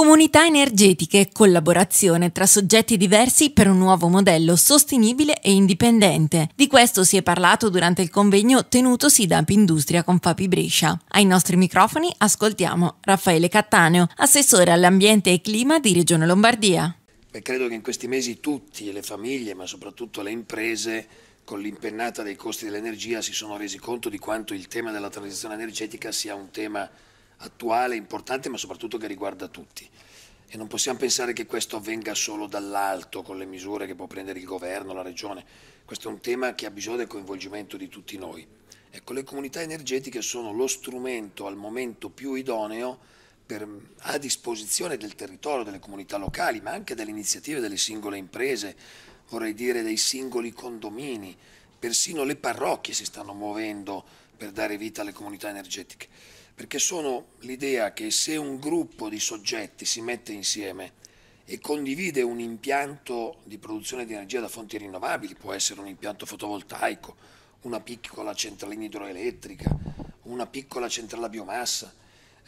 Comunità energetiche e collaborazione tra soggetti diversi per un nuovo modello sostenibile e indipendente. Di questo si è parlato durante il convegno tenutosi da Industria con Fapi Brescia. Ai nostri microfoni ascoltiamo Raffaele Cattaneo, assessore all'ambiente e clima di Regione Lombardia. Beh, credo che in questi mesi tutti, le famiglie, ma soprattutto le imprese, con l'impennata dei costi dell'energia si sono resi conto di quanto il tema della transizione energetica sia un tema importante attuale, importante, ma soprattutto che riguarda tutti. E non possiamo pensare che questo avvenga solo dall'alto, con le misure che può prendere il governo, la regione. Questo è un tema che ha bisogno del coinvolgimento di tutti noi. Ecco, le comunità energetiche sono lo strumento al momento più idoneo per, a disposizione del territorio, delle comunità locali, ma anche delle iniziative delle singole imprese, vorrei dire dei singoli condomini, persino le parrocchie si stanno muovendo per dare vita alle comunità energetiche, perché sono l'idea che se un gruppo di soggetti si mette insieme e condivide un impianto di produzione di energia da fonti rinnovabili, può essere un impianto fotovoltaico, una piccola centralina idroelettrica, una piccola centrale a biomassa,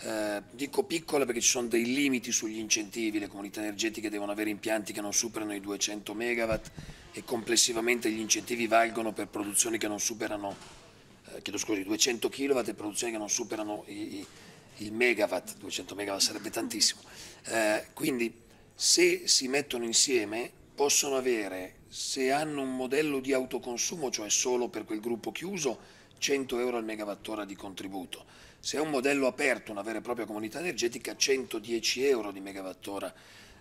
eh, dico piccola perché ci sono dei limiti sugli incentivi, le comunità energetiche devono avere impianti che non superano i 200 megawatt, e complessivamente gli incentivi valgono per produzioni che non superano, eh, chiedo scusi, 200 kW e produzioni che non superano i, i, il megawatt, 200 megawatt sarebbe tantissimo. Eh, quindi se si mettono insieme possono avere, se hanno un modello di autoconsumo, cioè solo per quel gruppo chiuso, 100 euro al megawattora di contributo. Se è un modello aperto, una vera e propria comunità energetica, 110 euro di megawattora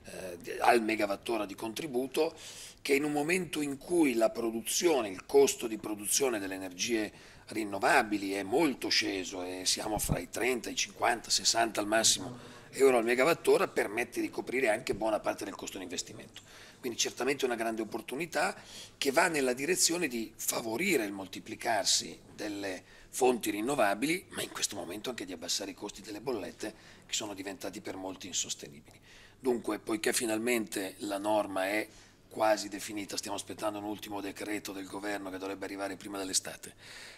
eh, al megawattora di contributo che in un momento in cui la produzione, il costo di produzione delle energie rinnovabili è molto sceso e siamo fra i 30, i 50, 60 al massimo euro al megawattora permette di coprire anche buona parte del costo di investimento. Quindi certamente una grande opportunità che va nella direzione di favorire il moltiplicarsi delle fonti rinnovabili, ma in questo momento anche di abbassare i costi delle bollette che sono diventati per molti insostenibili. Dunque, poiché finalmente la norma è quasi definita, stiamo aspettando un ultimo decreto del governo che dovrebbe arrivare prima dell'estate.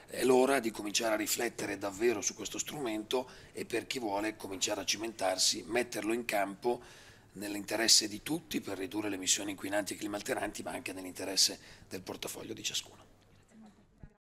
È l'ora di cominciare a riflettere davvero su questo strumento e per chi vuole cominciare a cimentarsi, metterlo in campo nell'interesse di tutti per ridurre le emissioni inquinanti e climalteranti, ma anche nell'interesse del portafoglio di ciascuno.